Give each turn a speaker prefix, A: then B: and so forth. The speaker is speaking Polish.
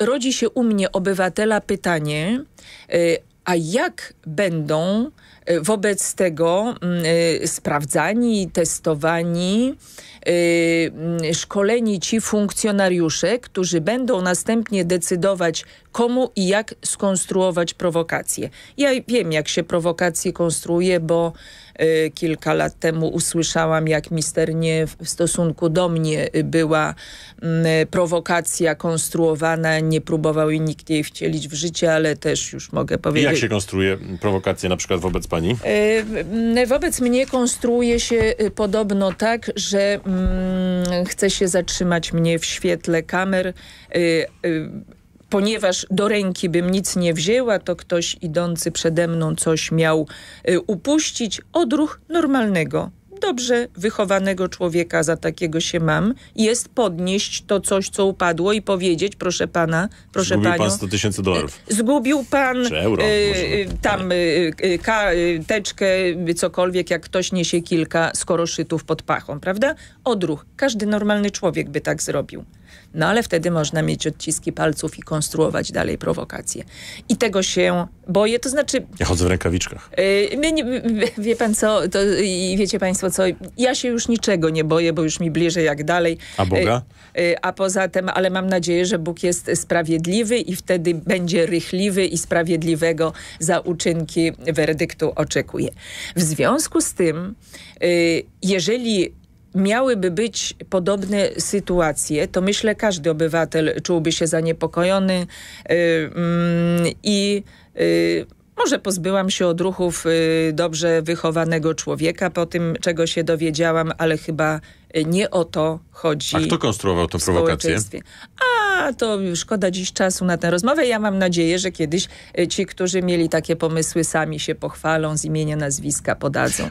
A: rodzi się u mnie obywatela pytanie y, a jak będą e, wobec tego mm, e, sprawdzani, testowani, e, mm, szkoleni ci funkcjonariusze, którzy będą następnie decydować, komu i jak skonstruować prowokacje. Ja wiem, jak się prowokacje konstruuje, bo kilka lat temu usłyszałam, jak misternie w stosunku do mnie była mm, prowokacja konstruowana. Nie próbował i nikt jej wcielić w życie, ale też już mogę powiedzieć, jak się konstruuje prowokacje na przykład wobec pani? Wobec mnie konstruuje się y, podobno tak, że mm, chce się zatrzymać mnie w świetle kamer, y, y, ponieważ do ręki bym nic nie wzięła, to ktoś idący przede mną coś miał upuścić. Odruch normalnego dobrze wychowanego człowieka, za takiego się mam, jest podnieść to coś, co upadło i powiedzieć, proszę pana, proszę zgubił panią. E, zgubił pan 100 tysięcy dolarów. Zgubił pan euro, y, tam y, y, teczkę, cokolwiek, jak ktoś niesie kilka skoroszytów pod pachą, prawda? Odruch. Każdy normalny człowiek by tak zrobił. No ale wtedy można mieć odciski palców i konstruować dalej prowokacje. I tego się boję, to znaczy... Ja chodzę w rękawiczkach. Yy, wie pan co, to, i wiecie państwo co, ja się już niczego nie boję, bo już mi bliżej jak dalej. A Boga? Yy, a poza tym, ale mam nadzieję, że Bóg jest sprawiedliwy i wtedy będzie rychliwy i sprawiedliwego za uczynki werdyktu oczekuje. W związku z tym, yy, jeżeli miałyby być podobne sytuacje, to myślę każdy obywatel czułby się zaniepokojony y, mm, i y, może pozbyłam się od ruchów y, dobrze wychowanego człowieka po tym, czego się dowiedziałam, ale chyba nie o to chodzi. A kto konstruował tę prowokację? A, to szkoda dziś czasu na tę rozmowę. Ja mam nadzieję, że kiedyś ci, którzy mieli takie pomysły, sami się pochwalą, z imienia, nazwiska podadzą.